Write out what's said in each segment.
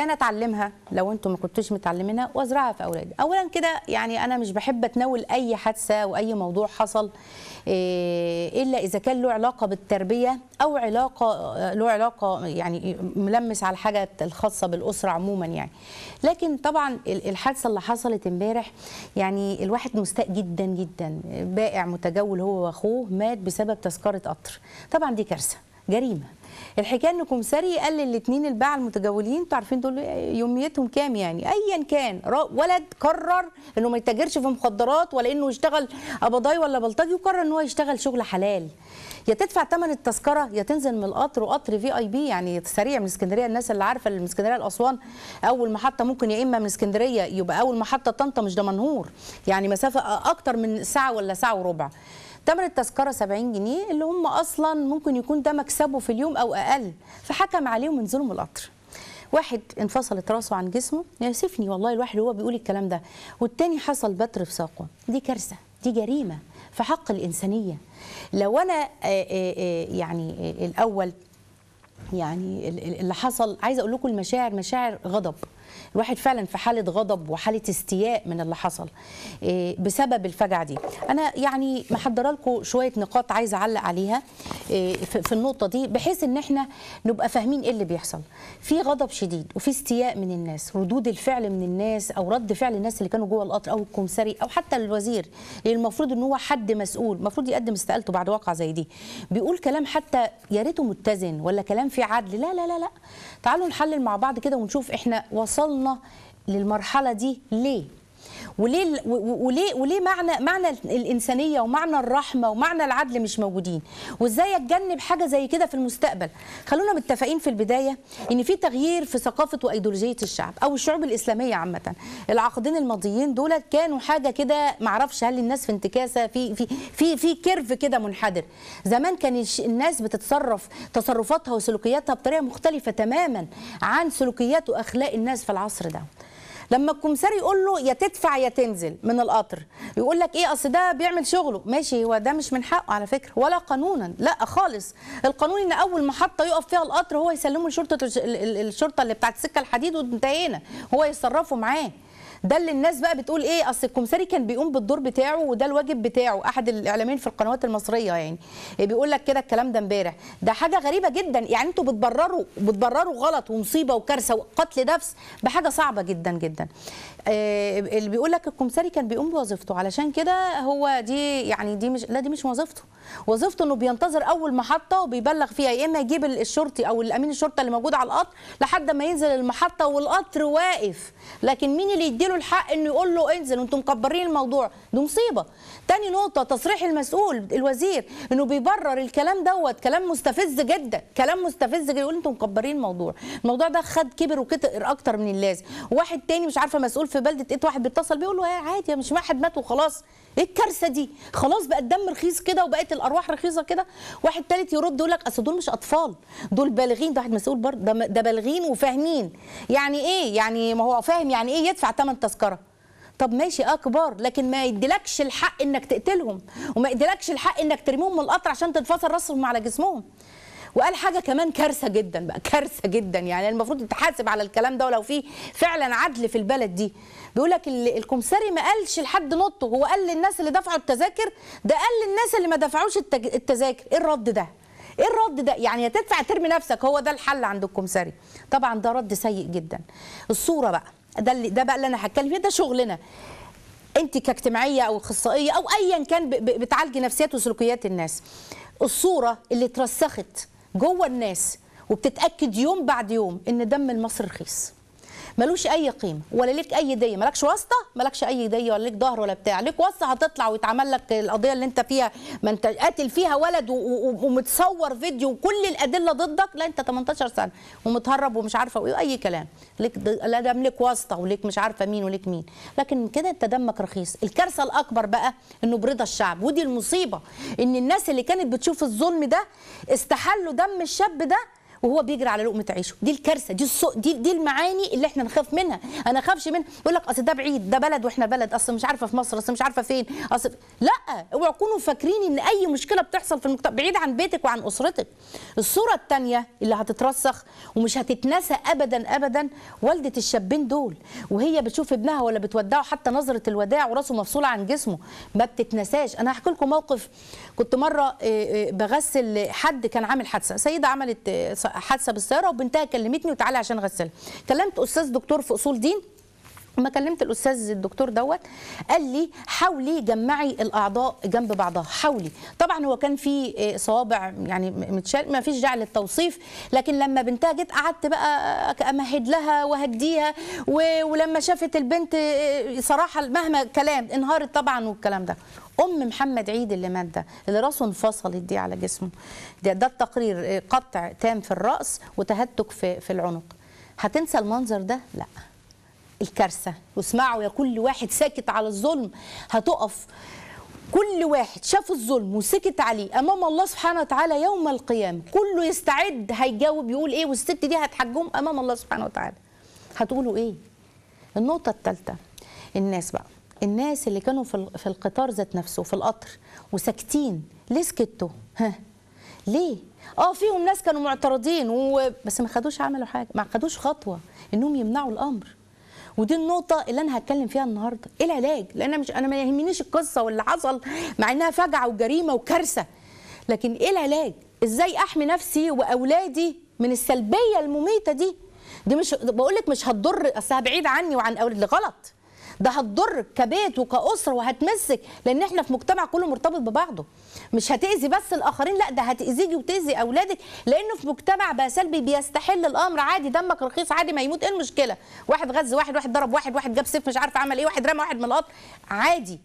انا اتعلمها لو انتم ما كنتوش متعلمينها وازرعها في اولادي اولا كده يعني انا مش بحب اتناول اي حادثه واي موضوع حصل إيه، الا اذا كان له علاقه بالتربيه او علاقه له علاقه يعني ملمس على الحاجه الخاصه بالاسره عموما يعني لكن طبعا الحادثه اللي حصلت امبارح يعني الواحد مستاء جدا جدا بائع متجول هو واخوه مات بسبب تذكره قطر طبعا دي كارثه جريمه الحكايه ان كومساري قال للاثنين الباعه المتجولين انتوا عارفين دول يوميتهم كام يعني ايا كان ولد قرر انه ما يتاجرش في مخدرات ولا انه يشتغل قبضاي ولا بلطجي وقرر ان هو يشتغل شغل حلال يا تدفع ثمن التذكره يا تنزل من القطر وقطر في اي بي يعني سريع من اسكندريه الناس اللي عارفه اللي من اسكندريه لاسوان اول محطه ممكن يا اما من اسكندريه يبقى اول محطه طنطا مش دمنهور يعني مسافه اكتر من ساعه ولا ساعه وربع تمن التذكره 70 جنيه اللي هم اصلا ممكن يكون ده مكسبه في اليوم او اقل فحكم عليهم من ظلم القطر واحد انفصلت راسه عن جسمه ياسفني والله الواحد هو بيقول الكلام ده والتاني حصل بتر في ساقه دي كارثه دي جريمه في حق الانسانيه لو انا آه، آه، آه، يعني الاول يعني اللي حصل عايزه اقول لكم المشاعر مشاعر غضب الواحد فعلا في حاله غضب وحاله استياء من اللي حصل آه، بسبب الفجعه دي انا يعني محضره لكم شويه نقاط عايزه اعلق عليها آه، في النقطه دي بحيث ان احنا نبقى فاهمين ايه اللي بيحصل في غضب شديد وفي استياء من الناس ردود الفعل من الناس او رد فعل الناس اللي كانوا جوه القطر او الكمساري او حتى الوزير اللي المفروض ان هو حد مسؤول المفروض يقدم استقالته بعد واقعه زي دي بيقول كلام حتى يا ريته متزن ولا كلام في عدل لا لا لا لا تعالوا نحلل مع بعض كده ونشوف احنا وصلنا للمرحله دي ليه وليه وليه وليه معنى معنى الانسانيه ومعنى الرحمه ومعنى العدل مش موجودين وازاي اتجنب حاجه زي كده في المستقبل خلونا متفقين في البدايه ان في تغيير في ثقافه وايديولوجيه الشعب او الشعوب الاسلاميه عامه العقدين الماضيين دول كانوا حاجه كده معرفش هل الناس في انتكاسه في في في في كيرف كده منحدر زمان كان الناس بتتصرف تصرفاتها وسلوكياتها بطريقه مختلفه تماما عن سلوكيات واخلاق الناس في العصر ده لما الكمساري يقول له يا تدفع يا تنزل من القطر يقول لك ايه اصل ده بيعمل شغله ماشي هو ده مش من حقه على فكره ولا قانونا لا خالص القانون ان اول محطه يقف فيها القطر هو يسلمه لشرطه الشرطه اللي بتاعت السكه الحديد وانتهينا هو يتصرفوا معاه ده اللي الناس بقى بتقول ايه اصل الكمساري كان بيقوم بالدور بتاعه وده الواجب بتاعه احد الاعلاميين في القنوات المصريه يعني إيه، بيقول لك كده الكلام ده امبارح ده حاجه غريبه جدا يعني انتوا بتبرروا بتبرروا غلط ومصيبه وكارثه وقتل نفس بحاجه صعبه جدا جدا إيه، اللي بيقول لك الكمساري كان بيقوم بوظيفته علشان كده هو دي يعني دي مش لا دي مش وظيفته وظيفته انه بينتظر اول محطه وبيبلغ فيها يا اما يجيب الشرطي او الامين الشرطه اللي موجود على القطر لحد ما ينزل المحطه والقطر واقف لكن مين اللي يديله له الحق انه يقول له انزل وانتم مكبرين الموضوع دي مصيبه تاني نقطه تصريح المسؤول الوزير انه بيبرر الكلام دوت كلام مستفز جدا كلام مستفز جدا يقول انتم مكبرين الموضوع الموضوع ده خد كبر وكتر اكتر من اللازم واحد تاني مش عارفه مسؤول في بلده ايه واحد بيتصل بيقول له عادي مش مش واحد مات وخلاص ايه الكارثه دي خلاص بقى الدم رخيص كده وبقت الارواح رخيصه كده واحد تالت يرد يقول لك اصل دول مش اطفال دول بالغين ده واحد مسؤول برضه ده بالغين وفاهمين يعني ايه يعني ما هو فاهم يعني ايه يدفع ثمن ثمن تذكره طب ماشي اه كبار لكن ما يديلكش الحق انك تقتلهم وما يديلكش الحق انك ترميهم من القطر عشان تتفصل راسهم على جسمهم وقال حاجه كمان كارثه جدا بقى كارثه جدا يعني المفروض تتحاسب على الكلام ده ولو في فعلا عدل في البلد دي بيقول لك الكمساري ما قالش لحد نطه هو قال للناس اللي دفعوا التذاكر ده قال للناس اللي ما دفعوش التذاكر ايه الرد ده ايه الرد ده يعني هتدفع ترمي نفسك هو ده الحل عند الكمساري طبعا ده رد سيء جدا الصوره بقى ده اللي ده بقى اللي انا هتكلم فيه ده شغلنا انت كاجتماعيه او اخصائيه او ايا كان بتعالجي نفسيات وسلوكيات الناس الصوره اللي اترسخت جوه الناس وبتتاكد يوم بعد يوم ان دم المصري رخيص ملوش اي قيمه ولا ليك اي ديه مالكش واسطه مالكش اي ديه ولا ليك ظهر ولا بتاع ليك واسطه هتطلع ويتعمل لك القضيه اللي انت فيها ما انت قاتل فيها ولد ومتصور فيديو وكل الادله ضدك لا انت 18 سنه ومتهرب ومش عارفه وايه اي كلام ليك لا ده ليك واسطه وليك مش عارفه مين وليك مين لكن كده انت دمك رخيص الكارثه الاكبر بقى انه برضا الشعب ودي المصيبه ان الناس اللي كانت بتشوف الظلم ده استحلوا دم الشاب ده وهو بيجري على لقمه عيشه دي الكارثه دي السوء دي دي المعاني اللي احنا نخاف منها انا خافش منها يقول لك اصل ده بعيد ده بلد واحنا بلد اصل مش عارفه في مصر اصل مش عارفه فين اصل لا اوعوا تكونوا فاكرين ان اي مشكله بتحصل في المجتمع بعيد عن بيتك وعن اسرتك الصوره الثانيه اللي هتترسخ ومش هتتنسى ابدا ابدا والده الشابين دول وهي بتشوف ابنها ولا بتودعه حتى نظره الوداع وراسه مفصوله عن جسمه ما بتتنساش انا هحكي لكم موقف كنت مره آه، آه، بغسل حد كان عامل حادثه سيده عملت آه، حادثه بالسياره وبنتها كلمتني وتعالى عشان اغسلها كلمت استاذ دكتور في اصول دين ما كلمت الاستاذ الدكتور دوت قال لي حاولي جمعي الاعضاء جنب بعضها حاولي طبعا هو كان في آه، صوابع يعني متشال ما فيش داعي للتوصيف لكن لما بنتها جت قعدت بقى امهد لها وهديها ولما شافت البنت آه، صراحه مهما كلام انهارت طبعا والكلام ده ام محمد عيد اللي مات ده اللي راسه انفصلت دي على جسمه ده, ده التقرير آه، قطع تام في الراس وتهتك في في العنق هتنسى المنظر ده لا الكارثه واسمعوا يا كل واحد ساكت على الظلم هتقف كل واحد شاف الظلم وسكت عليه امام الله سبحانه وتعالى يوم القيامه كله يستعد هيجاوب يقول ايه والست دي هتحجهم امام الله سبحانه وتعالى هتقولوا ايه النقطه الثالثه الناس بقى الناس اللي كانوا في في القطار ذات نفسه في القطر وساكتين ليه سكتوا ها ليه اه فيهم ناس كانوا معترضين و... بس ما خدوش عملوا حاجه ما خدوش خطوه انهم يمنعوا الامر ودي النقطه اللي انا هتكلم فيها النهارده ايه العلاج لان انا مش انا ما يهمنيش القصه واللي حصل مع انها فجعه وجريمه وكارثه لكن ايه العلاج ازاي احمي نفسي واولادي من السلبيه المميته دي دي مش بقول لك مش هتضر اصلها بعيد عني وعن اولادي غلط ده هتضرك كبيت وكأسرة وهتمسك لأن احنا في مجتمع كله مرتبط ببعضه مش هتأذي بس الآخرين لا ده هتأذيكي وتأذي أولادك لأنه في مجتمع بقى سلبي بيستحل الأمر عادي دمك رخيص عادي ما يموت إيه المشكلة واحد غز واحد واحد ضرب واحد واحد جاب سيف مش عارف عمل إيه واحد رمى واحد من القطر عادي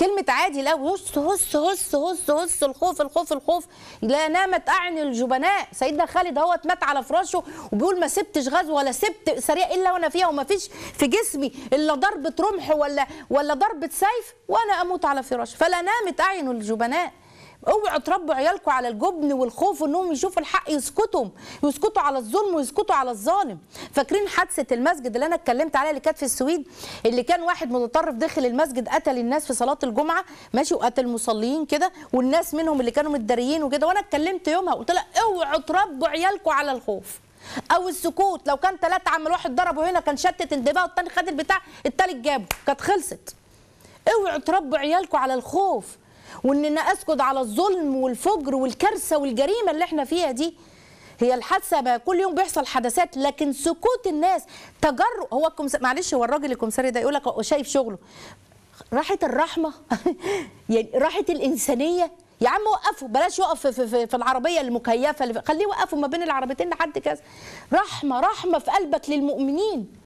كلمة عادي لا هص هص هص هص هص الخوف الخوف الخوف لا نامت أعين الجبناء سيدنا خالد اهوت مات على فراشه وبيقول ما سبتش غزو ولا سبت سريع إلا وأنا فيها وما فيش في جسمي إلا ضربة رمح ولا ولا ضربة سيف وأنا أموت على فراشه فلا نامت أعين الجبناء اوعوا تربوا عيالكم على الجبن والخوف انهم يشوفوا الحق يسكتوا يسكتوا على الظلم ويسكتوا على الظالم فاكرين حادثه المسجد اللي انا اتكلمت عليها اللي كانت في السويد اللي كان واحد متطرف داخل المسجد قتل الناس في صلاه الجمعه ماشي وقتل المصلين كده والناس منهم اللي كانوا متداريين وكده وانا اتكلمت يومها قلت لها اوعوا تربوا عيالكم على الخوف او السكوت لو كان ثلاثه عمل واحد ضربه هنا كان شتت انتباهه الثاني خد البتاع الثالث جابه كانت خلصت اوعوا تربوا عيالكم على الخوف واننا اسكت على الظلم والفجر والكارثه والجريمه اللي احنا فيها دي هي الحادثه بقى كل يوم بيحصل حدثات لكن سكوت الناس تجرؤ هو الكمس... معلش هو الراجل الكمساري ده يقول لك شايف شغله راحت الرحمه يعني راحت الانسانيه يا عم وقفوا بلاش يقف في, في, في العربيه المكيفه اللي خليه يوقفوا ما بين العربيتين لحد كذا رحمه رحمه في قلبك للمؤمنين